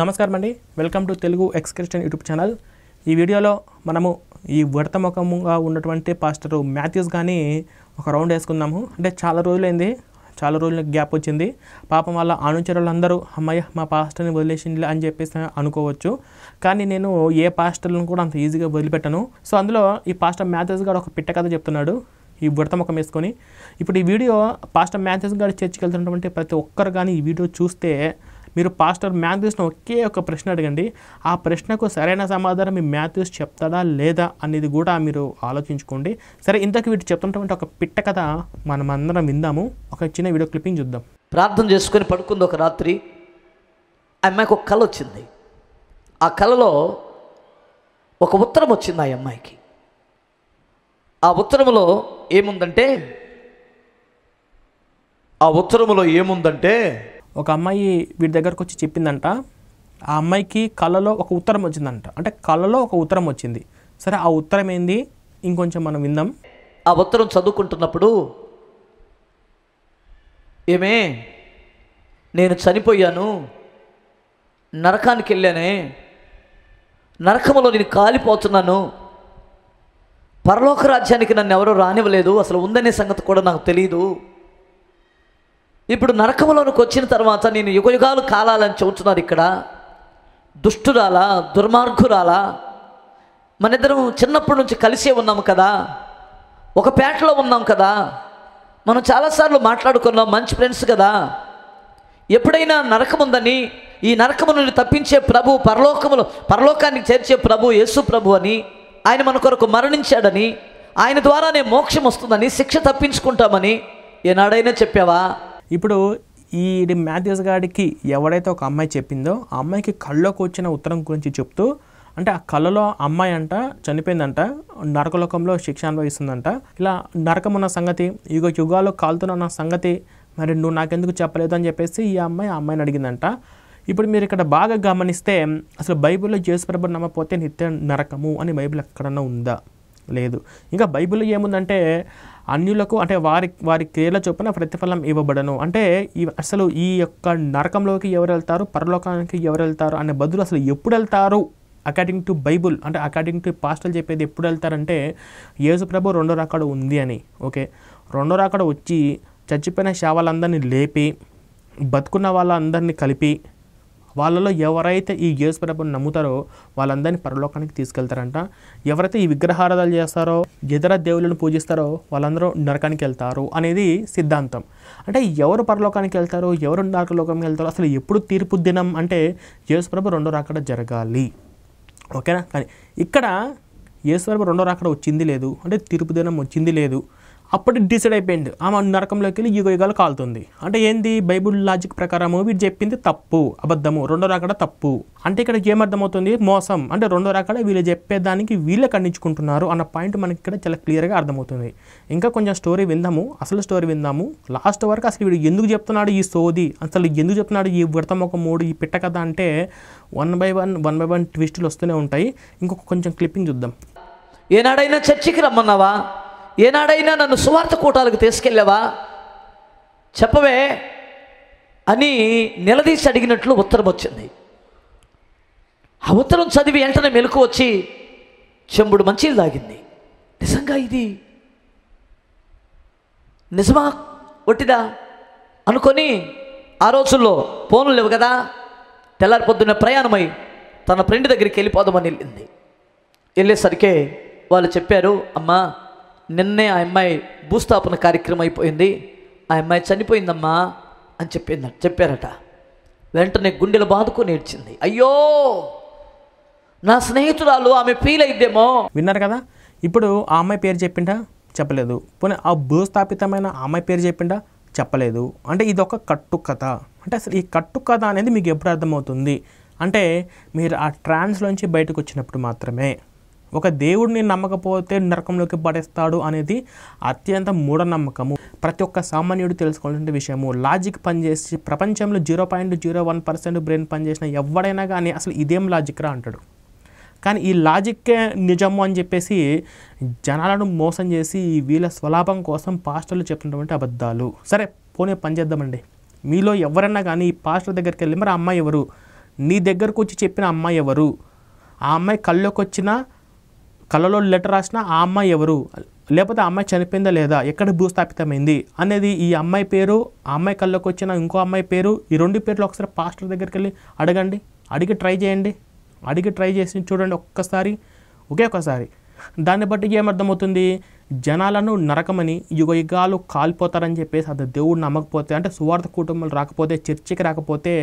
నమస్కారం అండి welcome to Telugu ex Christian YouTube channel ఈ వీడియోలో మనము ఈ వర్తముఖముగా ఉన్నటువంటి పాస్టర్ మాథ్యూస్ కానీ ఒక రౌండ్ వేసుకుందాము అంటే చాలా రోజులైంది చాలా రోజుల గ్యాప్ వచ్చింది పాపం వాళ్ళ అనుచరులందరూ అమ్మాయి మా పాస్టర్ని వదిలేసింది అని చెప్పేసి అనుకోవచ్చు కానీ నేను ఏ పాస్టర్లను కూడా అంత ఈజీగా వదిలిపెట్టను సో అందులో ఈ పాస్టర్ మ్యాథ్యూస్ గారు ఒక పిట్ట కథ చెప్తున్నాడు ఈ ముఖం వేసుకొని ఇప్పుడు ఈ వీడియో పాస్టర్ మ్యాథ్యూస్ గారు చర్చికి వెళ్తున్నటువంటి ప్రతి ఒక్కరు కానీ ఈ వీడియో చూస్తే మీరు పాస్టర్ మ్యాథ్యూస్ను ఒకే ఒక ప్రశ్న అడగండి ఆ ప్రశ్నకు సరైన సమాధానం మీ మ్యాథ్యూస్ చెప్తాడా లేదా అనేది కూడా మీరు ఆలోచించుకోండి సరే ఇంతకు వీటి చెప్తున్నటువంటి ఒక పిట్ట కథ మనం అందరం విందాము ఒక చిన్న వీడియో క్లిప్పింగ్ చూద్దాం ప్రార్థన చేసుకొని పడుకుంది ఒక రాత్రి అమ్మాయికి ఒక కళ వచ్చింది ఆ కళలో ఒక ఉత్తరం వచ్చింది ఆ అమ్మాయికి ఆ ఉత్తరంలో ఏముందంటే ఆ ఉత్తరంలో ఏముందంటే ఒక అమ్మాయి వీడి దగ్గరకు వచ్చి చెప్పిందంట ఆ అమ్మాయికి కళలో ఒక ఉత్తరం వచ్చిందంట అంటే కళలో ఒక ఉత్తరం వచ్చింది సరే ఆ ఉత్తరం ఏంది ఇంకొంచెం మనం విందాం ఆ ఉత్తరం చదువుకుంటున్నప్పుడు ఏమే నేను చనిపోయాను నరకానికి వెళ్ళానే నరకంలో నేను కాలిపోతున్నాను పరలోక రాజ్యానికి నన్ను ఎవరూ రానివ్వలేదు అసలు ఉందనే సంగతి కూడా నాకు తెలియదు ఇప్పుడు నరకంలోనికి వచ్చిన తర్వాత నేను యుగయుగాలు కాలాలని చెబుతున్నారు ఇక్కడ దుష్టురాలా దుర్మార్గురాలా మనిద్దరం చిన్నప్పటి నుంచి కలిసే ఉన్నాము కదా ఒక పేటలో ఉన్నాం కదా మనం చాలాసార్లు మాట్లాడుకున్నాం మంచి ఫ్రెండ్స్ కదా ఎప్పుడైనా నరకం ఉందని ఈ నరకము నుండి తప్పించే ప్రభు పరలోకములు పరలోకానికి చేర్చే ప్రభు యేసు ప్రభు అని ఆయన మన కొరకు మరణించాడని ఆయన ద్వారానే మోక్షం వస్తుందని శిక్ష తప్పించుకుంటామని ఏనాడైనా చెప్పావా ఇప్పుడు ఈ మాథ్యూస్ గారికి ఎవడైతే ఒక అమ్మాయి చెప్పిందో ఆ అమ్మాయికి కళ్ళలోకి వచ్చిన ఉత్తరం గురించి చెప్తూ అంటే ఆ కళ్ళలో అమ్మాయి అంట చనిపోయిందంట నరకలోకంలో శిక్ష అనుభవిస్తుందంట ఇలా నరకమున్న సంగతి యుగ యుగాలు కాలుతున్న సంగతి మరి నువ్వు నాకెందుకు చెప్పలేదు అని చెప్పేసి ఈ అమ్మాయి ఆ అమ్మాయిని అడిగిందంట ఇప్పుడు మీరు ఇక్కడ బాగా గమనిస్తే అసలు బైబిల్లో యేసుప్రభు నమ్మపోతే నిత్య నరకము అని బైబిల్ ఎక్కడన్నా ఉందా లేదు ఇంకా బైబిల్లో ఏముందంటే అన్యులకు అంటే వారి వారి క్రియల చొప్పున ప్రతిఫలం ఇవ్వబడను అంటే అసలు ఈ యొక్క నరకంలోకి ఎవరు వెళ్తారు పరలోకానికి ఎవరు వెళ్తారు అనే బదులు అసలు ఎప్పుడు వెళ్తారు అకార్డింగ్ టు బైబుల్ అంటే అకార్డింగ్ టు పాస్టల్ చెప్పేది ఎప్పుడు వెళ్తారంటే ప్రభు రెండో రాకడ ఉంది అని ఓకే రెండో రాకడ వచ్చి చచ్చిపోయిన శావాలందరినీ లేపి బతుకున్న వాళ్ళందరినీ కలిపి వాళ్ళలో ఎవరైతే ఈ యేసు ప్రభుని నమ్ముతారో వాళ్ళందరినీ పరలోకానికి తీసుకెళ్తారంట ఎవరైతే ఈ విగ్రహారాధనలు చేస్తారో ఇతర దేవుళ్ళను పూజిస్తారో వాళ్ళందరూ నరకానికి వెళ్తారు అనేది సిద్ధాంతం అంటే ఎవరు పరలోకానికి వెళ్తారో ఎవరు నరకలోకానికి వెళ్తారో అసలు ఎప్పుడు తీర్పు దినం అంటే యేసు ప్రభు రెండో రాకడ జరగాలి ఓకేనా కానీ ఇక్కడ యేసు ప్రభు రెండో రాకడ వచ్చింది లేదు అంటే తీర్పు దినం వచ్చింది లేదు అప్పుడు డిసైడ్ అయిపోయింది ఆమె నరకంలోకి వెళ్ళి యుగ యుగాలు కాలుతుంది అంటే ఏంది బైబుల్ లాజిక్ ప్రకారము వీడు చెప్పింది తప్పు అబద్ధము రెండో రాకడ తప్పు అంటే ఇక్కడ ఏమర్థమవుతుంది మోసం అంటే రెండో రాకడ వీళ్ళు చెప్పేదానికి వీళ్ళే ఖండించుకుంటున్నారు అన్న పాయింట్ మనకి ఇక్కడ చాలా క్లియర్గా అర్థమవుతుంది ఇంకా కొంచెం స్టోరీ విందాము అసలు స్టోరీ విందాము లాస్ట్ వరకు అసలు వీడు ఎందుకు చెప్తున్నాడు ఈ సోది అసలు ఎందుకు చెప్తున్నాడు ఈ వ్రతం ఒక మూడు ఈ పిట్ట కథ అంటే one by one one by one ట్విస్టులు వస్తూనే ఉంటాయి ఇంకొక కొంచెం క్లిప్పింగ్ చూద్దాం ఏనాడైనా చర్చికి రమ్మన్నావా ఏనాడైనా నన్ను సువార్త కూటాలకు తీసుకెళ్ళావా చెప్పవే అని నిలదీసి అడిగినట్లు ఉత్తరం వచ్చింది ఆ ఉత్తరం చదివి వెంటనే మెలకు వచ్చి చెంబుడు మంచిలు తాగింది నిజంగా ఇది నిజమా ఒట్టిదా అనుకొని ఆ రోజుల్లో ఫోన్లు లేవు కదా తెల్లారి పొద్దున్న ప్రయాణమై తన ఫ్రెండ్ దగ్గరికి వెళ్ళిపోదామని వెళ్ళింది వెళ్ళేసరికి వాళ్ళు చెప్పారు అమ్మా నిన్నే ఆ అమ్మాయి భూస్థాపన కార్యక్రమం అయిపోయింది ఆ అమ్మాయి చనిపోయిందమ్మా అని చెప్పింది చెప్పారట వెంటనే గుండెలు బాదుకొని ఏడ్చింది అయ్యో నా స్నేహితురాలు ఆమె ఫీల్ అయిద్దేమో విన్నారు కదా ఇప్పుడు ఆ అమ్మాయి పేరు చెప్పిండా చెప్పలేదు పోనీ ఆ భూస్థాపితమైన అమ్మాయి పేరు చెప్పిండా చెప్పలేదు అంటే ఇది ఒక కట్టు కథ అంటే అసలు ఈ కట్టు కథ అనేది మీకు ఎప్పుడు అర్థమవుతుంది అంటే మీరు ఆ ట్రాన్స్లోంచి బయటకు వచ్చినప్పుడు మాత్రమే ఒక దేవుడిని నమ్మకపోతే నరకంలోకి పడేస్తాడు అనేది అత్యంత మూఢనమ్మకము ప్రతి ఒక్క సామాన్యుడు తెలుసుకోవాల్సిన విషయము లాజిక్ పనిచేసి ప్రపంచంలో zero point zero one percent brain పనిచేసిన ఎవడైనా కానీ అసలు ఇదేం లాజిక్ రా అంటాడు కానీ ఈ లాజిక్కే నిజము అని చెప్పేసి జనాలను మోసం చేసి వీళ్ళ స్వలాభం కోసం పాస్టర్లు చెప్పినటువంటి అబద్ధాలు సరే పోనీ పని చేద్దామండి మీలో ఎవరైనా కానీ ఈ పాస్టర్ దగ్గరికి వెళ్ళి మరి అమ్మాయి ఎవరు నీ దగ్గరకు వచ్చి చెప్పిన అమ్మాయి ఎవరు ఆ అమ్మాయి కళ్ళొకి వచ్చినా కళ్ళలో లెటర్ రాసిన ఆ అమ్మాయి ఎవరు లేకపోతే ఆ అమ్మాయి చనిపోయిందా లేదా ఎక్కడ భూస్థాపితమైంది అనేది ఈ అమ్మాయి పేరు ఆ అమ్మాయి కళ్ళకు వచ్చిన ఇంకో అమ్మాయి పేరు ఈ రెండు పేర్లు ఒకసారి పాస్టర్ దగ్గరికి వెళ్ళి అడగండి అడిగి ట్రై చేయండి అడిగి ట్రై చేసి చూడండి ఒక్కసారి ఒకే ఒక్కసారి దాన్ని బట్టి ఏమర్థమవుతుంది జనాలను నరకమని యుగ యుగాలు కాలిపోతారని చెప్పేసి అది దేవుడు నమ్మకపోతే అంటే సువార్థ కుటుంబాలు రాకపోతే చర్చికి రాకపోతే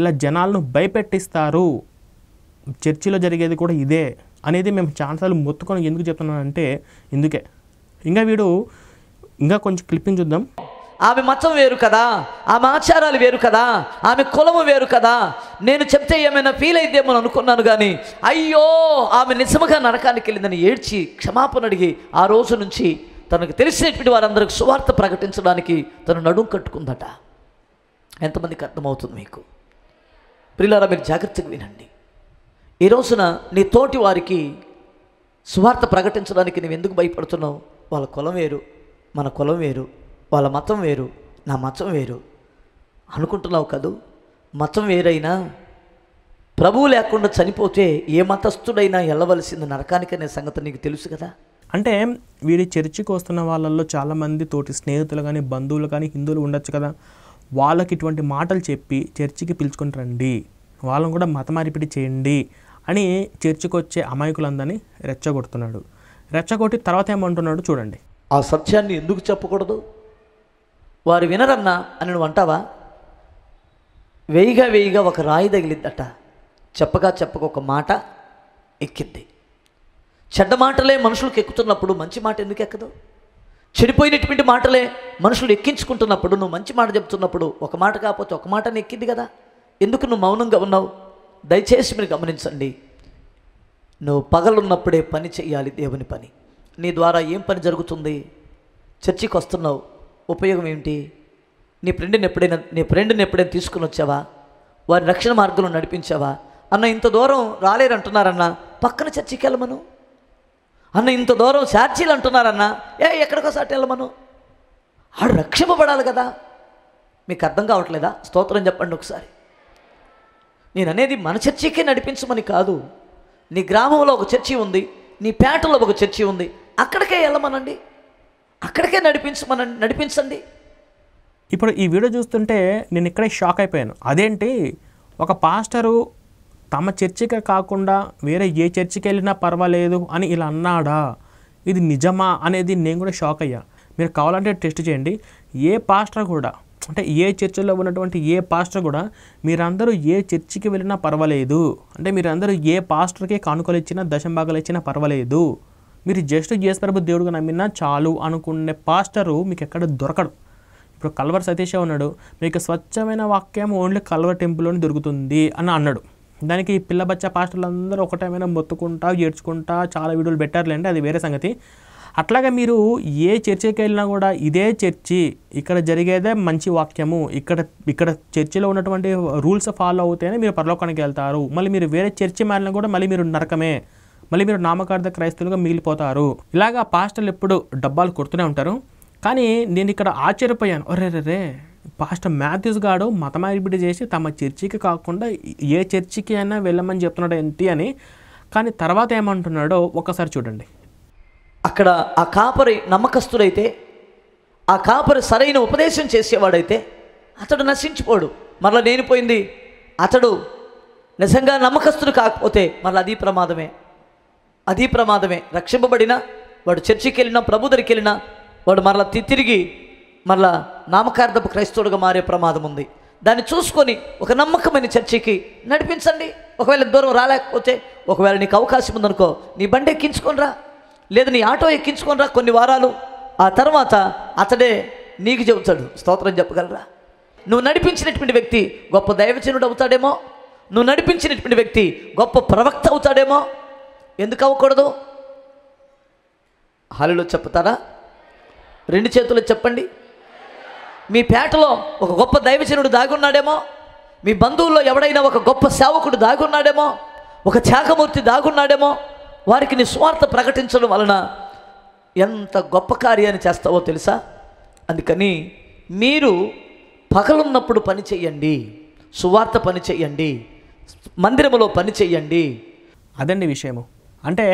ఇలా జనాలను భయపెట్టిస్తారు చర్చిలో జరిగేది కూడా ఇదే అనేది మేము ఛాన్సాలు మొత్తుకొని ఎందుకు అంటే ఇందుకే ఇంకా వీడు ఇంకా కొంచెం క్లిప్పింగ్ చూద్దాం ఆమె మతం వేరు కదా ఆమె ఆచారాలు వేరు కదా ఆమె కులము వేరు కదా నేను చెప్తే ఏమైనా ఫీల్ అయిద్దేమో అనుకున్నాను కానీ అయ్యో ఆమె నిజముగా నరకానికి వెళ్ళిందని ఏడ్చి క్షమాపణ అడిగి ఆ రోజు నుంచి తనకు తెలిసినటువంటి వారందరికి సువార్త ప్రకటించడానికి తను నడుం కట్టుకుందట ఎంతమందికి అర్థమవుతుంది మీకు ప్రిలారా మీరు జాగ్రత్తగా వినండి ఈ రోజున నీ తోటి వారికి సువార్త ప్రకటించడానికి నువ్వు ఎందుకు భయపడుతున్నావు వాళ్ళ కులం వేరు మన కులం వేరు వాళ్ళ మతం వేరు నా మతం వేరు అనుకుంటున్నావు కదూ మతం వేరైనా ప్రభువు లేకుండా చనిపోతే ఏ మతస్థుడైనా వెళ్ళవలసింది నరకానికనే సంగతి నీకు తెలుసు కదా అంటే వీడి చర్చికి వస్తున్న వాళ్ళల్లో చాలామంది తోటి స్నేహితులు కానీ బంధువులు కానీ హిందువులు ఉండొచ్చు కదా వాళ్ళకి ఇటువంటి మాటలు చెప్పి చర్చికి పిలుచుకుని రండి వాళ్ళని కూడా మత మార్పిడి చేయండి అని చర్చకొచ్చే అమాయకులందరినీ రెచ్చగొడుతున్నాడు రెచ్చగొట్టి తర్వాత ఏమంటున్నాడు చూడండి ఆ సత్యాన్ని ఎందుకు చెప్పకూడదు వారు వినరన్నా అని నువ్వు అంటావా వేయిగా వేయిగా ఒక రాయి తగిలిద్దట చెప్పగా చెప్పక ఒక మాట ఎక్కింది చెడ్డ మాటలే మనుషులకు ఎక్కుతున్నప్పుడు మంచి మాట ఎందుకు ఎక్కదు చెడిపోయినటువంటి మాటలే మనుషులు ఎక్కించుకుంటున్నప్పుడు నువ్వు మంచి మాట చెప్తున్నప్పుడు ఒక మాట కాకపోతే ఒక మాటని ఎక్కింది కదా ఎందుకు నువ్వు మౌనంగా ఉన్నావు దయచేసి మీరు గమనించండి నువ్వు పగలున్నప్పుడే పని చేయాలి దేవుని పని నీ ద్వారా ఏం పని జరుగుతుంది చర్చికి వస్తున్నావు ఉపయోగం ఏమిటి నీ ఫ్రెండ్ని ఎప్పుడైనా నీ ఫ్రెండ్ని ఎప్పుడైనా తీసుకుని వచ్చావా వారి రక్షణ మార్గంలో నడిపించావా అన్న ఇంత దూరం రాలేరంటున్నారన్న పక్కన చర్చికి వెళ్ళమను అన్న ఇంత దూరం సాక్షీలు అంటున్నారన్న ఏ ఎక్కడికో సాటి వెళ్ళమను ఆడు రక్షింపబడాలి కదా మీకు అర్థం కావట్లేదా స్తోత్రం చెప్పండి ఒకసారి నేను అనేది మన చర్చికే నడిపించమని కాదు నీ గ్రామంలో ఒక చర్చి ఉంది నీ పేటలో ఒక చర్చి ఉంది అక్కడికే వెళ్ళమనండి అక్కడికే నడిపించమన నడిపించండి ఇప్పుడు ఈ వీడియో చూస్తుంటే నేను ఇక్కడే షాక్ అయిపోయాను అదేంటి ఒక పాస్టరు తమ చర్చికే కాకుండా వేరే ఏ చర్చికి వెళ్ళినా పర్వాలేదు అని ఇలా అన్నాడా ఇది నిజమా అనేది నేను కూడా షాక్ అయ్యా మీరు కావాలంటే టెస్ట్ చేయండి ఏ పాస్టర్ కూడా అంటే ఏ చర్చిలో ఉన్నటువంటి ఏ పాస్టర్ కూడా మీరందరూ ఏ చర్చికి వెళ్ళినా పర్వాలేదు అంటే మీరందరూ ఏ పాస్టర్కి కానుకలు ఇచ్చినా దశంభాగాలు ఇచ్చినా పర్వాలేదు మీరు జస్ట్ ప్రభు దేవుడుగా నమ్మినా చాలు అనుకునే పాస్టరు మీకు ఎక్కడ దొరకడు ఇప్పుడు కల్వర్ సతీష ఉన్నాడు మీకు స్వచ్ఛమైన వాక్యం ఓన్లీ కల్వర్ టెంపుల్లోనే దొరుకుతుంది అని అన్నాడు దానికి పిల్లబచ్చ పాస్టర్లు అందరూ ఒకటేమైనా మొత్తుకుంటా ఏడ్చుకుంటా చాలా వీడియోలు అంటే అది వేరే సంగతి అట్లాగే మీరు ఏ చర్చికి వెళ్ళినా కూడా ఇదే చర్చి ఇక్కడ జరిగేదే మంచి వాక్యము ఇక్కడ ఇక్కడ చర్చిలో ఉన్నటువంటి రూల్స్ ఫాలో అవుతేనే మీరు పరలోకానికి వెళ్తారు మళ్ళీ మీరు వేరే చర్చి మారినా కూడా మళ్ళీ మీరు నరకమే మళ్ళీ మీరు నామకార్థ క్రైస్తవులుగా మిగిలిపోతారు ఇలాగా పాస్టర్లు ఎప్పుడు డబ్బాలు కొడుతూనే ఉంటారు కానీ నేను ఇక్కడ ఆశ్చర్యపోయాను ఒరే రే పాస్టర్ మ్యాథ్యూస్ గాడు మతమార్పిడి చేసి తమ చర్చికి కాకుండా ఏ చర్చికి అయినా వెళ్ళమని చెప్తున్నాడు ఏంటి అని కానీ తర్వాత ఏమంటున్నాడో ఒకసారి చూడండి అక్కడ ఆ కాపరి నమ్మకస్తుడైతే ఆ కాపరి సరైన ఉపదేశం చేసేవాడైతే అతడు నశించిపోడు మరలా నేను పోయింది అతడు నిజంగా నమ్మకస్తుడు కాకపోతే మరలా అది ప్రమాదమే అది ప్రమాదమే రక్షింపబడిన వాడు చర్చికి వెళ్ళినా ప్రభు దగ్గరికి వెళ్ళినా వాడు మరలా తిరిగి మరలా నామకార్థపు క్రైస్తవుడుగా మారే ప్రమాదం ఉంది దాన్ని చూసుకొని ఒక నమ్మకమైన చర్చికి నడిపించండి ఒకవేళ దూరం రాలేకపోతే ఒకవేళ నీకు అవకాశం ఉందనుకో నీ బండి ఎక్కించుకొని రా లేదు నీ ఆటో ఎక్కించుకొని రా కొన్ని వారాలు ఆ తర్వాత అతడే నీకు చెబుతాడు స్తోత్రం చెప్పగలరా నువ్వు నడిపించినటువంటి వ్యక్తి గొప్ప దైవచనుడు అవుతాడేమో నువ్వు నడిపించినటువంటి వ్యక్తి గొప్ప ప్రవక్త అవుతాడేమో ఎందుకు అవ్వకూడదు హాలిలో చెప్తారా రెండు చేతులు చెప్పండి మీ పేటలో ఒక గొప్ప దైవజనుడు దాగున్నాడేమో మీ బంధువుల్లో ఎవడైనా ఒక గొప్ప సేవకుడు దాగున్నాడేమో ఒక త్యాగమూర్తి దాగున్నాడేమో వారికి నిస్వార్థ ప్రకటించడం వలన ఎంత గొప్ప కార్యాన్ని చేస్తావో తెలుసా అందుకని మీరు పగలున్నప్పుడు పని చేయండి సువార్త పని చేయండి మందిరములో పని చేయండి అదండి విషయము అంటే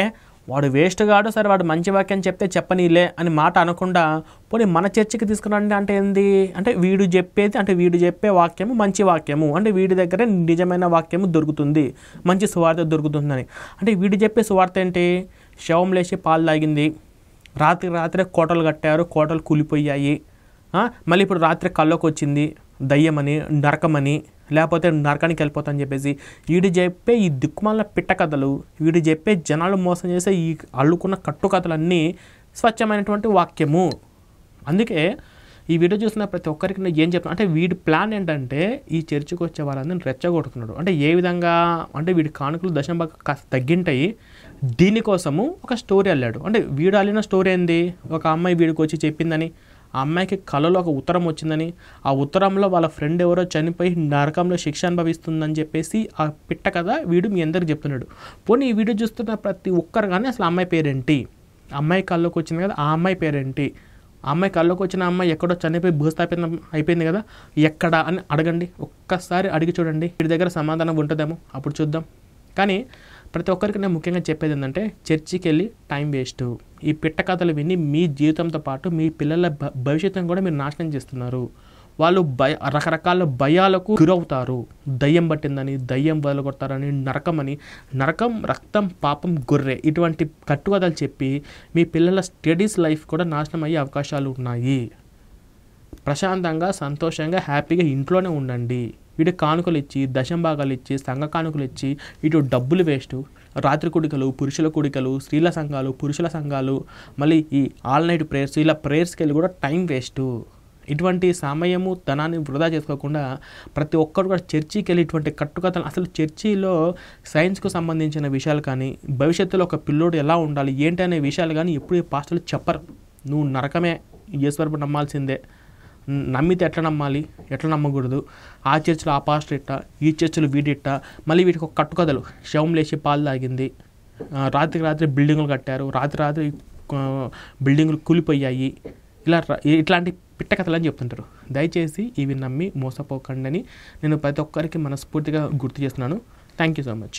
వాడు వేస్ట్ కాడు సరే వాడు మంచి వాక్యం చెప్తే చెప్పనీలే అని మాట అనకుండా పోనీ మన చర్చకి తీసుకురండి అంటే ఏంది అంటే వీడు చెప్పేది అంటే వీడు చెప్పే వాక్యము మంచి వాక్యము అంటే వీడి దగ్గరే నిజమైన వాక్యము దొరుకుతుంది మంచి సువార్త దొరుకుతుందని అంటే వీడు చెప్పే సువార్త ఏంటి శవం లేచి పాలు తాగింది రాత్రి రాత్రే కోటలు కట్టారు కోటలు కూలిపోయాయి మళ్ళీ ఇప్పుడు రాత్రి కళ్ళకు వచ్చింది దయ్యమని నరకమని లేకపోతే నరకానికి వెళ్ళిపోతామని చెప్పేసి వీడు చెప్పే ఈ దిక్కుమాల పిట్ట కథలు వీడు చెప్పే జనాలు మోసం చేసే ఈ అల్లుకున్న కట్టు కథలన్నీ స్వచ్ఛమైనటువంటి వాక్యము అందుకే ఈ వీడియో చూసిన ప్రతి ఒక్కరికి నేను ఏం చెప్తున్నాను అంటే వీడి ప్లాన్ ఏంటంటే ఈ చర్చికి వచ్చే వాళ్ళని రెచ్చగొడుతున్నాడు అంటే ఏ విధంగా అంటే వీడి కానుకలు దశంబ కాస్త తగ్గింటాయి దీనికోసము ఒక స్టోరీ అల్లాడు అంటే వీడు అల్లిన స్టోరీ ఏంది ఒక అమ్మాయి వీడికి వచ్చి చెప్పిందని ఆ అమ్మాయికి కళలో ఒక ఉత్తరం వచ్చిందని ఆ ఉత్తరంలో వాళ్ళ ఫ్రెండ్ ఎవరో చనిపోయి నరకంలో శిక్ష అనుభవిస్తుందని చెప్పేసి ఆ పిట్ట కథ వీడు మీ అందరికి చెప్తున్నాడు పోనీ ఈ వీడియో చూస్తున్న ప్రతి ఒక్కరు కానీ అసలు అమ్మాయి పేరేంటి అమ్మాయి కళ్ళలోకి వచ్చింది కదా ఆ అమ్మాయి పేరేంటి ఆ అమ్మాయి కళ్ళలోకి వచ్చిన అమ్మాయి ఎక్కడో చనిపోయి భూస్థాపితం అయిపోయింది కదా ఎక్కడ అని అడగండి ఒక్కసారి అడిగి చూడండి వీడి దగ్గర సమాధానం ఉంటుందేమో అప్పుడు చూద్దాం కానీ ప్రతి ఒక్కరికి నేను ముఖ్యంగా చెప్పేది ఏంటంటే చర్చికి వెళ్ళి టైం వేస్ట్ ఈ పిట్ట కథలు విని మీ జీవితంతో పాటు మీ పిల్లల భవిష్యత్తును కూడా మీరు నాశనం చేస్తున్నారు వాళ్ళు భయ రకరకాల భయాలకు గురవుతారు దయ్యం పట్టిందని దయ్యం వదలగొడతారని నరకం అని నరకం రక్తం పాపం గొర్రె ఇటువంటి కట్టుకథలు చెప్పి మీ పిల్లల స్టడీస్ లైఫ్ కూడా నాశనం అయ్యే అవకాశాలు ఉన్నాయి ప్రశాంతంగా సంతోషంగా హ్యాపీగా ఇంట్లోనే ఉండండి ఇటు కానుకలు ఇచ్చి దశంభాగాలు ఇచ్చి సంఘ కానుకలు ఇచ్చి ఇటు డబ్బులు వేస్ట్ రాత్రి కుడికలు పురుషుల కుడికలు స్త్రీల సంఘాలు పురుషుల సంఘాలు మళ్ళీ ఈ ఆల్ నైట్ ప్రేయర్స్ ఇలా ప్రేయర్స్కి వెళ్ళి కూడా టైం వేస్ట్ ఇటువంటి సమయము ధనాన్ని వృధా చేసుకోకుండా ప్రతి ఒక్కరు కూడా చర్చికి వెళ్ళి ఇటువంటి కట్టుకథలు అసలు చర్చిలో సైన్స్కు సంబంధించిన విషయాలు కానీ భవిష్యత్తులో ఒక పిల్లోడు ఎలా ఉండాలి ఏంటి అనే విషయాలు కానీ ఎప్పుడు పాస్టర్లు చెప్పరు నువ్వు నరకమే ఈశ్వరపు నమ్మాల్సిందే నమ్మితే ఎట్లా నమ్మాలి ఎట్లా నమ్మకూడదు ఆ చర్చిలో ఆ పాస్టర్ ఇట్ట ఈ చర్చిలో వీడిట్ట మళ్ళీ వీటికి ఒక కట్టుకథలు శవం లేచి పాలు తాగింది రాత్రికి రాత్రి బిల్డింగులు కట్టారు రాత్రి రాత్రి బిల్డింగులు కూలిపోయాయి ఇలా ఇట్లాంటి పిట్టకథలు అని చెప్తుంటారు దయచేసి ఇవి నమ్మి మోసపోకండి అని నేను ప్రతి ఒక్కరికి మనస్ఫూర్తిగా గుర్తు చేస్తున్నాను థ్యాంక్ యూ సో మచ్